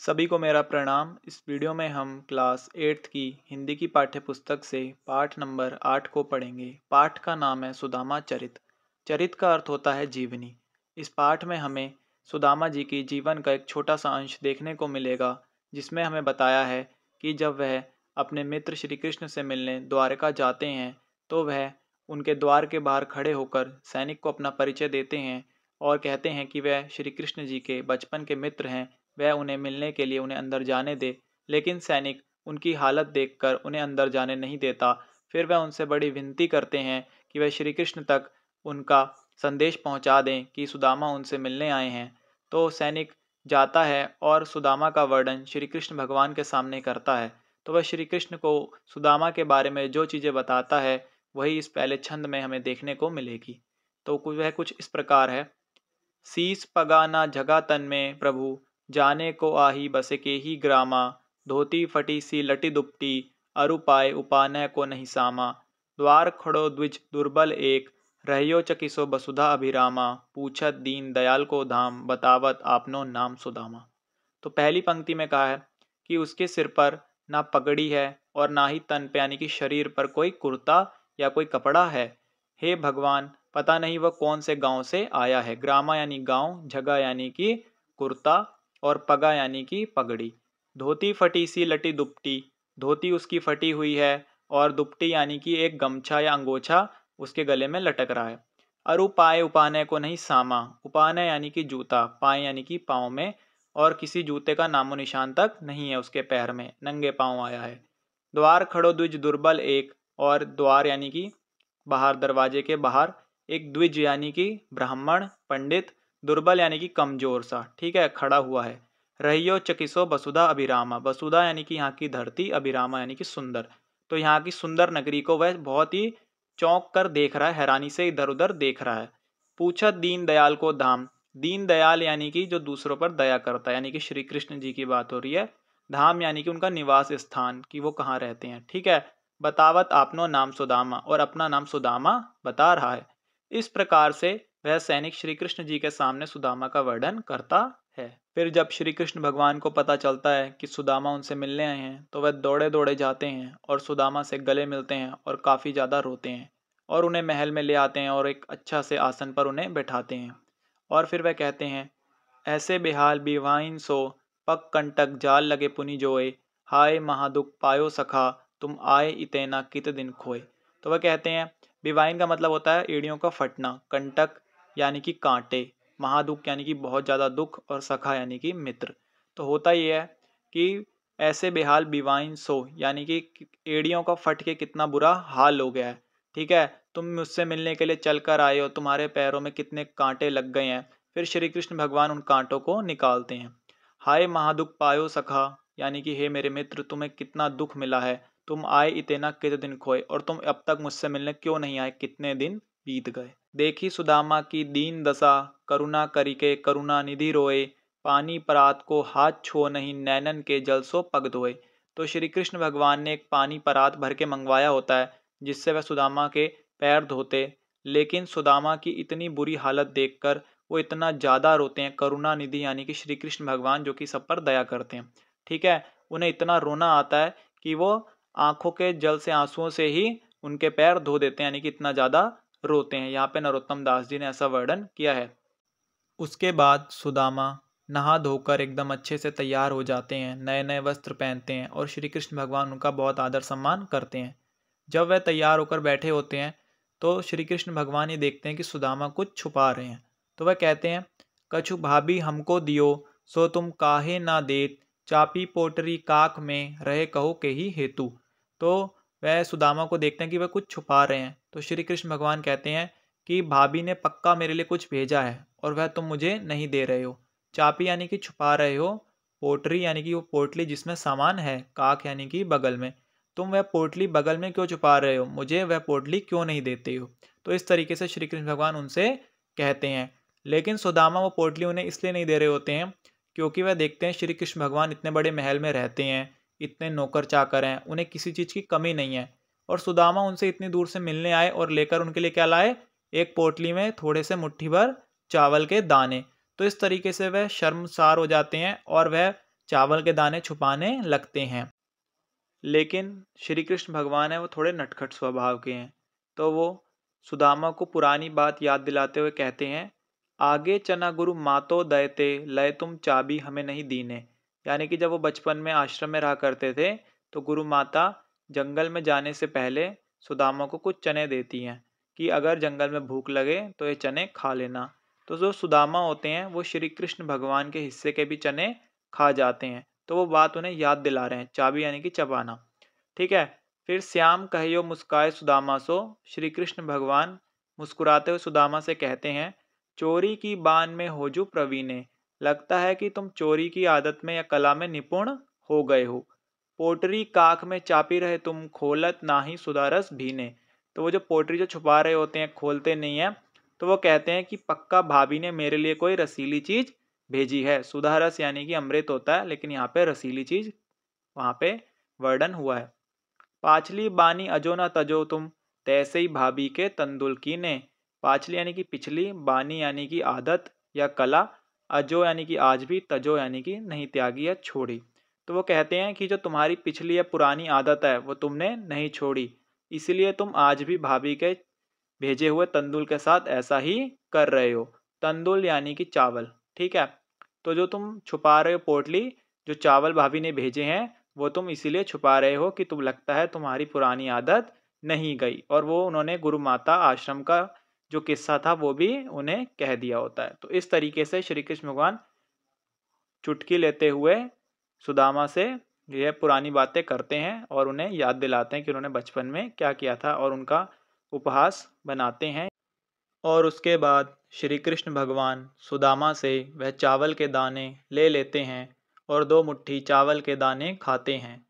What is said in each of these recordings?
सभी को मेरा प्रणाम इस वीडियो में हम क्लास एट्थ की हिंदी की पाठ्य पुस्तक से पाठ नंबर आठ को पढ़ेंगे पाठ का नाम है सुदामा चरित चरित का अर्थ होता है जीवनी इस पाठ में हमें सुदामा जी की जीवन का एक छोटा सा अंश देखने को मिलेगा जिसमें हमें बताया है कि जब वह अपने मित्र श्री कृष्ण से मिलने द्वारका जाते हैं तो वह उनके द्वार के बाहर खड़े होकर सैनिक को अपना परिचय देते हैं और कहते हैं कि वह श्री कृष्ण जी के बचपन के मित्र हैं वह उन्हें मिलने के लिए उन्हें अंदर जाने दे लेकिन सैनिक उनकी हालत देखकर उन्हें अंदर जाने नहीं देता फिर वह उनसे बड़ी विनती करते हैं कि वह श्री कृष्ण तक उनका संदेश पहुंचा दें कि सुदामा उनसे मिलने आए हैं तो सैनिक जाता है और सुदामा का वर्णन श्री कृष्ण भगवान के सामने करता है तो वह श्री कृष्ण को सुदामा के बारे में जो चीज़ें बताता है वही इस पहले छंद में हमें देखने को मिलेगी तो वह कुछ इस प्रकार है सीस पगाना झगा तन में प्रभु जाने को आही बसे के ही ग्रामा धोती फटी सी लटी दुपटी अरु पाए को नहीं सामा द्वार खड़ो द्विज दुर्बल एक रहियो चकिसो बसुधा अभिरामा पूछत दीन दयाल को धाम बतावत आपनो नाम सुदामा तो पहली पंक्ति में कहा है कि उसके सिर पर ना पगड़ी है और ना ही तन पे यानी कि शरीर पर कोई कुर्ता या कोई कपड़ा है हे भगवान पता नहीं वह कौन से गांव से आया है ग्रामा यानी गांव जगह यानी कि कुर्ता और पगा यानी कि पगड़ी धोती फटी सी लटी दुपटी धोती उसकी फटी हुई है और दुपटी यानी कि एक गमछा या अंगोछा उसके गले में लटक रहा है अरुपाए उपाने को नहीं सामा उपाने यानी कि जूता पाए यानी कि पाँव में और किसी जूते का नामो निशान तक नहीं है उसके पैर में नंगे पाँव आया है द्वार खड़ो द्विज दुर्बल एक और द्वार यानी कि बाहर दरवाजे के बाहर एक द्विज यानी कि ब्राह्मण पंडित दुर्बल यानी कि कमज़ोर सा ठीक है खड़ा हुआ है रहियो चकिसो वसुधा अभिरामा वसुधा यानी कि यहाँ की धरती अभिरामा यानी कि सुंदर तो यहाँ की सुंदर नगरी को वह बहुत ही चौंक कर देख रहा है हैरानी से इधर उधर देख रहा है पूछा दीन दयाल को धाम दीन दयाल यानी कि जो दूसरों पर दया करता है यानी कि श्री कृष्ण जी की बात हो रही है धाम यानी कि उनका निवास स्थान कि वो कहाँ रहते हैं ठीक है बतावत आपनो नाम सुदामा और अपना नाम सुदामा बता रहा है इस प्रकार से वह सैनिक श्री कृष्ण जी के सामने सुदामा का वर्णन करता है फिर जब श्री कृष्ण भगवान को पता चलता है कि सुदामा उनसे मिलने आए हैं तो वह दौड़े दौड़े जाते हैं और सुदामा से गले मिलते हैं और काफ़ी ज़्यादा रोते हैं और उन्हें महल में ले आते हैं और एक अच्छा से आसन पर उन्हें बैठाते हैं और फिर वह कहते हैं ऐसे बेहाल बिवाइन सो पक कंटक जाल लगे पुनि जोए हाय महादुख पायो सखा तुम आए इतना कित दिन खोए तो वह कहते हैं बिवाइन का मतलब होता है एड़ियों का फटना कंटक यानी कि कांटे महादुख यानी कि बहुत ज़्यादा दुख और सखा यानी कि मित्र तो होता ये है कि ऐसे बेहाल बिवाइन सो यानी कि एड़ियों का फट के कितना बुरा हाल हो गया है ठीक है तुम मुझसे मिलने के लिए चल कर आए हो तुम्हारे पैरों में कितने कांटे लग गए हैं फिर श्री कृष्ण भगवान उन कांटों को निकालते हैं हाय महादुख पायो सखा यानी कि हे मेरे मित्र तुम्हें कितना दुख मिला है तुम आए इतना कितने दिन खोए और तुम अब तक मुझसे मिलने क्यों नहीं आए कितने दिन बीत गए देखी सुदामा की दीन दशा करुणा करिके निधि रोए पानी परात को हाथ छो नहीं नैनन के जल सो पग धोए तो श्री कृष्ण भगवान ने एक पानी परात भर के मंगवाया होता है जिससे वह सुदामा के पैर धोते लेकिन सुदामा की इतनी बुरी हालत देखकर वो इतना ज़्यादा रोते हैं करुणा निधि यानी कि श्री कृष्ण भगवान जो कि सब पर दया करते हैं ठीक है उन्हें इतना रोना आता है कि वो आंखों के जल से आंसुओं से ही उनके पैर धो देते हैं यानी कि इतना ज़्यादा रोते हैं यहाँ पे नरोत्तम दास जी ने ऐसा वर्णन किया है उसके बाद सुदामा नहा धोकर एकदम अच्छे से तैयार हो जाते हैं नए नए वस्त्र पहनते हैं और श्री कृष्ण भगवान उनका बहुत आदर सम्मान करते हैं जब वह तैयार होकर बैठे होते हैं तो श्री कृष्ण भगवान ये देखते हैं कि सुदामा कुछ छुपा रहे हैं तो वह कहते हैं कछु भाभी हमको दियो सो तुम काहे ना देत चापी पोटरी काक में रहे कहो के ही हेतु तो वह सुदामा को देखते हैं कि वह कुछ छुपा रहे हैं तो श्री कृष्ण भगवान कहते हैं कि भाभी ने पक्का मेरे लिए कुछ भेजा है और वह तुम मुझे नहीं दे रहे हो चापी यानी कि छुपा रहे हो पोटरी यानी कि वो पोटली जिसमें सामान है काक यानी कि बगल में तुम वह पोटली बगल में क्यों छुपा रहे हो मुझे वह पोटली क्यों नहीं देते हो तो इस तरीके से श्री कृष्ण भगवान उनसे कहते हैं लेकिन सुदामा वो पोटली उन्हें इसलिए नहीं दे रहे होते हैं क्योंकि वह देखते हैं श्री कृष्ण भगवान इतने बड़े महल में रहते हैं इतने नौकर चाकर हैं उन्हें किसी चीज़ की कमी नहीं है और सुदामा उनसे इतनी दूर से मिलने आए और लेकर उनके लिए क्या लाए एक पोटली में थोड़े से मुट्ठी भर चावल के दाने तो इस तरीके से वह शर्मसार हो जाते हैं और वह चावल के दाने छुपाने लगते हैं लेकिन श्री कृष्ण भगवान है वो थोड़े नटखट स्वभाव के हैं तो वो सुदामा को पुरानी बात याद दिलाते हुए कहते हैं आगे चना गुरु मातो दयते लय तुम चाबी हमें नहीं दीने यानी कि जब वो बचपन में आश्रम में रहा करते थे तो गुरु माता जंगल में जाने से पहले सुदामा को कुछ चने देती हैं कि अगर जंगल में भूख लगे तो ये चने खा लेना तो जो सुदामा होते हैं वो श्री कृष्ण भगवान के हिस्से के भी चने खा जाते हैं तो वो बात उन्हें याद दिला रहे हैं चाबी यानी कि चबाना ठीक है फिर श्याम कहियो मुस्काए सुदामा सो श्री कृष्ण भगवान मुस्कुराते हुए सुदामा से कहते हैं चोरी की बान में हो जू प्रवीणे लगता है कि तुम चोरी की आदत में या कला में निपुण हो गए हो पोटरी काख में चापी रहे तुम खोलत ना ही सुधारस भीने तो वो जो पोटरी जो छुपा रहे होते हैं खोलते नहीं हैं तो वो कहते हैं कि पक्का भाभी ने मेरे लिए कोई रसीली चीज़ भेजी है सुधारस यानी कि अमृत होता है लेकिन यहाँ पे रसीली चीज़ वहाँ पे वर्णन हुआ है पाछली बानी अजो ना तजो तुम तैसे तो ही भाभी के तंदुलकी ने पाछली यानी कि पिछली बानी यानी कि आदत या कला अजो यानी कि आज भी तजो यानी कि नहीं त्यागी या छोड़ी तो वो कहते हैं कि जो तुम्हारी पिछली या पुरानी आदत है वो तुमने नहीं छोड़ी इसलिए तुम आज भी भाभी के भेजे हुए तंदुल के साथ ऐसा ही कर रहे हो तंदुल यानी कि चावल ठीक है तो जो तुम छुपा रहे हो पोटली जो चावल भाभी ने भेजे हैं वो तुम इसीलिए छुपा रहे हो कि तुम लगता है तुम्हारी पुरानी आदत नहीं गई और वो उन्होंने गुरु माता आश्रम का जो किस्सा था वो भी उन्हें कह दिया होता है तो इस तरीके से श्री कृष्ण भगवान चुटकी लेते हुए सुदामा से यह पुरानी बातें करते हैं और उन्हें याद दिलाते हैं कि उन्होंने बचपन में क्या किया था और उनका उपहास बनाते हैं और उसके बाद श्री कृष्ण भगवान सुदामा से वह चावल के दाने ले लेते हैं और दो मुट्ठी चावल के दाने खाते हैं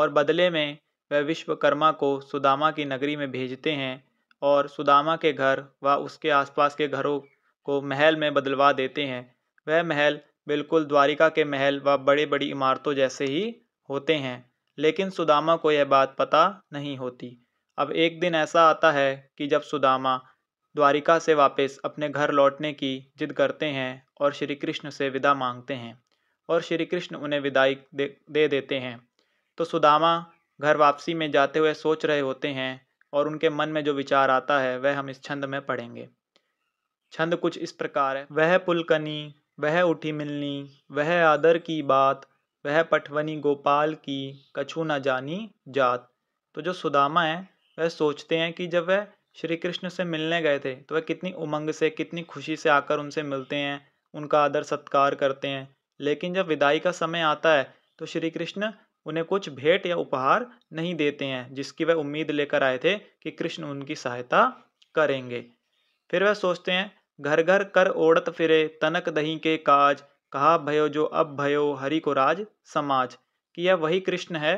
और बदले में वह विश्वकर्मा को सुदामा की नगरी में भेजते हैं और सुदामा के घर व उसके आसपास के घरों को महल में बदलवा देते हैं वह महल बिल्कुल द्वारिका के महल व बड़ी बड़ी इमारतों जैसे ही होते हैं लेकिन सुदामा को यह बात पता नहीं होती अब एक दिन ऐसा आता है कि जब सुदामा द्वारिका से वापस अपने घर लौटने की जिद करते हैं और श्री कृष्ण से विदा मांगते हैं और श्री कृष्ण उन्हें विदाई दे, दे देते हैं तो सुदामा घर वापसी में जाते हुए सोच रहे होते हैं और उनके मन में जो विचार आता है वह हम इस छंद में पढ़ेंगे छंद कुछ इस प्रकार है वह पुलकनी वह उठी मिलनी वह आदर की बात वह पठवनी गोपाल की कछु न जानी जात तो जो सुदामा है वह सोचते हैं कि जब वह श्री कृष्ण से मिलने गए थे तो वह कितनी उमंग से कितनी खुशी से आकर उनसे मिलते हैं उनका आदर सत्कार करते हैं लेकिन जब विदाई का समय आता है तो श्री कृष्ण उन्हें कुछ भेंट या उपहार नहीं देते हैं जिसकी वह उम्मीद लेकर आए थे कि कृष्ण उनकी सहायता करेंगे फिर वह सोचते हैं घर घर कर ओढ़त फिरे तनक दही के काज कहा भयो जो अब भयो हरि को राज समाज कि यह वही कृष्ण है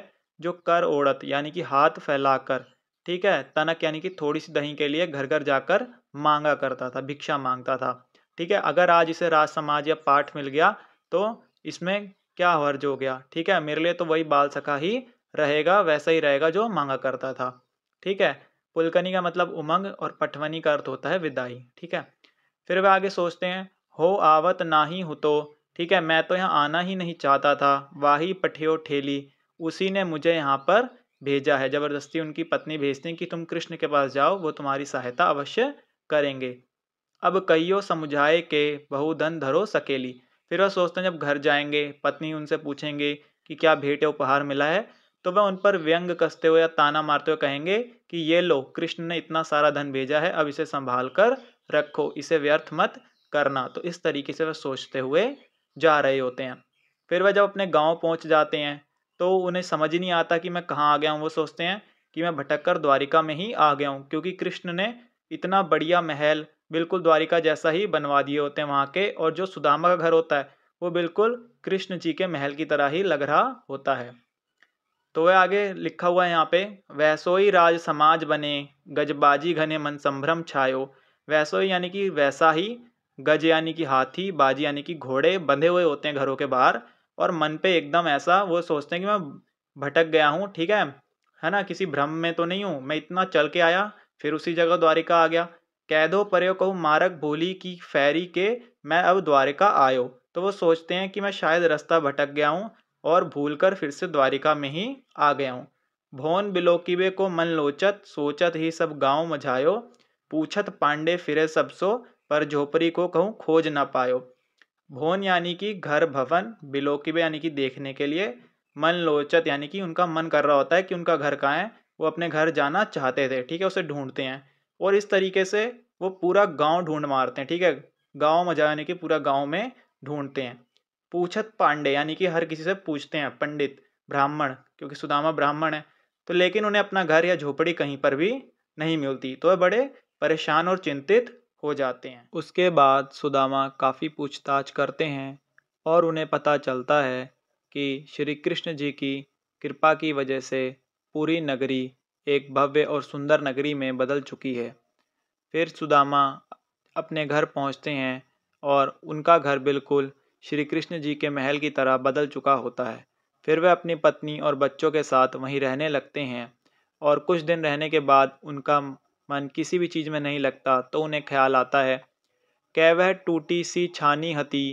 जो कर ओढ़त यानी कि हाथ फैलाकर ठीक है तनक यानी कि थोड़ी सी दही के लिए घर घर जाकर मांगा करता था भिक्षा मांगता था ठीक है अगर आज इसे राज समाज या पाठ मिल गया तो इसमें क्या हर्ज हो गया ठीक है मेरे लिए तो वही बाल सखा ही रहेगा वैसा ही रहेगा जो मांगा करता था ठीक है पुलकनी का मतलब उमंग और पठवनी का अर्थ होता है विदाई ठीक है फिर वह आगे सोचते हैं हो आवत ना ही हो तो ठीक है मैं तो यहाँ आना ही नहीं चाहता था वाही पठियो ठेली उसी ने मुझे यहाँ पर भेजा है ज़बरदस्ती उनकी पत्नी भेजती हैं कि तुम कृष्ण के पास जाओ वो तुम्हारी सहायता अवश्य करेंगे अब कईयो समझाए के बहुधन धरो सकेली फिर वह सोचते हैं जब घर जाएंगे पत्नी उनसे पूछेंगे कि क्या भेंट उपहार मिला है तो वह उन पर व्यंग कसते हुए या ताना मारते हुए कहेंगे कि ये लो कृष्ण ने इतना सारा धन भेजा है अब इसे संभाल कर रखो इसे व्यर्थ मत करना तो इस तरीके से वह सोचते हुए जा रहे होते हैं फिर वह जब अपने गांव पहुंच जाते हैं तो उन्हें समझ नहीं आता कि मैं कहाँ आ गया हूँ वो सोचते हैं कि मैं भटक कर द्वारिका में ही आ गया हूँ क्योंकि कृष्ण ने इतना बढ़िया महल बिल्कुल द्वारिका जैसा ही बनवा दिए होते हैं वहाँ के और जो सुदामा का घर होता है वो बिल्कुल कृष्ण जी के महल की तरह ही लग रहा होता है तो वह आगे लिखा हुआ है यहाँ पे वैसोई राज समाज बने गजबाजी घने मन संभ्रम छायो वैसो ही यानी कि वैसा ही गज यानी कि हाथी बाजी यानी कि घोड़े बंधे हुए होते हैं घरों के बाहर और मन पे एकदम ऐसा वो सोचते हैं कि मैं भटक गया हूँ ठीक है है ना किसी भ्रम में तो नहीं हूँ मैं इतना चल के आया फिर उसी जगह द्वारिका आ गया कह दो पर्यो कहूँ मारक भूली की फैरी के मैं अब द्वारिका आयो तो वो सोचते हैं कि मैं शायद रास्ता भटक गया हूँ और भूल कर फिर से द्वारिका में ही आ गया हूँ भोन बिलोकिबे को मन लोचत सोचत ही सब गाँव मझायो पूछत पांडे फिरे सबसो पर झोपड़ी को कहूँ खोज ना पायो भोन यानी कि घर भवन बिलोकिबे यानी कि देखने के लिए मन लोचत यानी कि उनका मन कर रहा होता है कि उनका घर कहाँ है वो अपने घर जाना चाहते थे ठीक है उसे ढूंढते हैं और इस तरीके से वो पूरा गांव ढूंढ मारते हैं ठीक है गांव मजा यानी कि पूरा गांव में ढूंढते हैं पूछत पांडे यानी कि हर किसी से पूछते हैं पंडित ब्राह्मण क्योंकि सुदामा ब्राह्मण है तो लेकिन उन्हें अपना घर या झोपड़ी कहीं पर भी नहीं मिलती तो वह बड़े परेशान और चिंतित हो जाते हैं उसके बाद सुदामा काफ़ी पूछताछ करते हैं और उन्हें पता चलता है कि श्री कृष्ण जी की कृपा की वजह से पूरी नगरी एक भव्य और सुंदर नगरी में बदल चुकी है फिर सुदामा अपने घर पहुंचते हैं और उनका घर बिल्कुल श्री कृष्ण जी के महल की तरह बदल चुका होता है फिर वे अपनी पत्नी और बच्चों के साथ वहीं रहने लगते हैं और कुछ दिन रहने के बाद उनका मन किसी भी चीज़ में नहीं लगता तो उन्हें ख्याल आता है कह वह टूटी सी छानी हती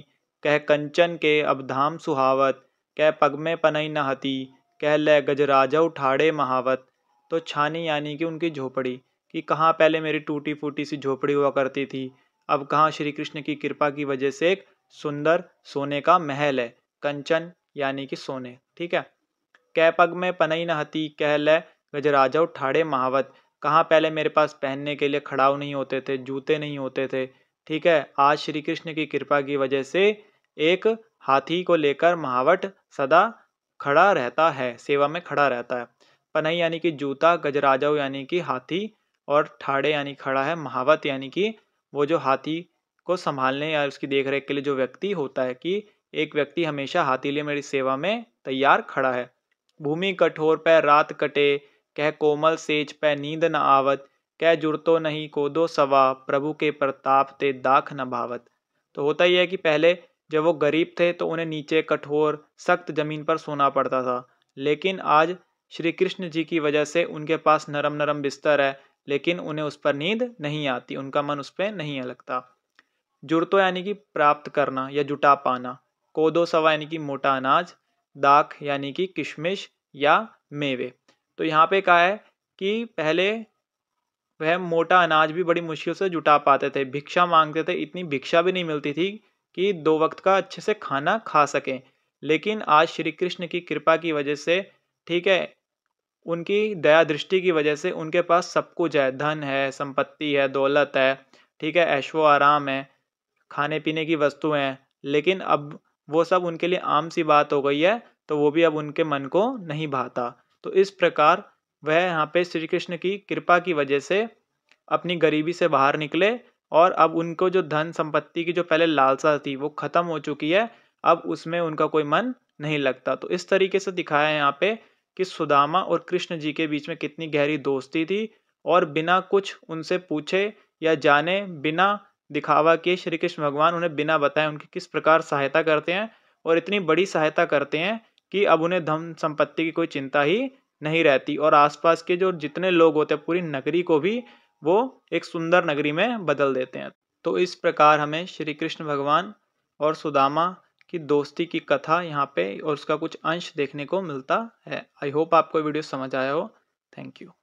कह कंचन के अब धाम सुहावत कह पग में पनई न हती कह ले गजराजा उठाड़े महावत तो छानी यानी कि उनकी झोपड़ी कि कहाँ पहले मेरी टूटी फूटी सी झोपड़ी हुआ करती थी अब कहाँ श्री कृष्ण की कृपा की वजह से एक सुंदर सोने का महल है कंचन यानी कि सोने ठीक है कह पग में पनई नहती कह लय गजराजा उठाड़े महावत कहाँ पहले मेरे पास पहनने के लिए खड़ाव नहीं होते थे जूते नहीं होते थे ठीक है आज श्री कृष्ण की कृपा की वजह से एक हाथी को लेकर महावट सदा खड़ा रहता है सेवा में खड़ा रहता है पनई यानी कि जूता गजराजाऊ यानी कि हाथी और ठाड़े यानी खड़ा है महावत यानी कि वो जो हाथी को संभालने या उसकी देखरेख के लिए जो व्यक्ति होता है कि एक व्यक्ति हमेशा हाथी लिए मेरी सेवा में तैयार खड़ा है भूमि कठोर पर रात कटे कह कोमल सेज पै नींद न आवत कह जुड़तो नहीं कोदो सवा प्रभु के प्रताप ते दाख न भावत तो होता ही है कि पहले जब वो गरीब थे तो उन्हें नीचे कठोर सख्त ज़मीन पर सोना पड़ता था लेकिन आज श्री कृष्ण जी की वजह से उनके पास नरम नरम बिस्तर है लेकिन उन्हें उस पर नींद नहीं आती उनका मन उस पर नहीं लगता जुड़तो यानी कि प्राप्त करना या जुटा पाना कोदो सवा यानी कि मोटा अनाज दाख यानी कि किशमिश या मेवे तो यहाँ पे कहा है कि पहले वह मोटा अनाज भी बड़ी मुश्किल से जुटा पाते थे भिक्षा मांगते थे इतनी भिक्षा भी नहीं मिलती थी कि दो वक्त का अच्छे से खाना खा सकें लेकिन आज श्री कृष्ण की कृपा की वजह से ठीक है उनकी दया दृष्टि की वजह से उनके पास सब कुछ है धन है संपत्ति है दौलत है ठीक है ऐशो आराम है खाने पीने की वस्तुएं हैं लेकिन अब वो सब उनके लिए आम सी बात हो गई है तो वो भी अब उनके मन को नहीं भाता तो इस प्रकार वह यहाँ पे श्री कृष्ण की कृपा की वजह से अपनी गरीबी से बाहर निकले और अब उनको जो धन संपत्ति की जो पहले लालसा थी वो ख़त्म हो चुकी है अब उसमें उनका कोई मन नहीं लगता तो इस तरीके से दिखाया है यहाँ पे कि सुदामा और कृष्ण जी के बीच में कितनी गहरी दोस्ती थी और बिना कुछ उनसे पूछे या जाने बिना दिखावा किए श्री कृष्ण भगवान उन्हें बिना बताए उनकी किस प्रकार सहायता करते हैं और इतनी बड़ी सहायता करते हैं कि अब उन्हें धन संपत्ति की कोई चिंता ही नहीं रहती और आसपास के जो जितने लोग होते हैं पूरी नगरी को भी वो एक सुंदर नगरी में बदल देते हैं तो इस प्रकार हमें श्री कृष्ण भगवान और सुदामा की दोस्ती की कथा यहाँ पे और उसका कुछ अंश देखने को मिलता है आई होप आपको वीडियो समझ आया हो थैंक यू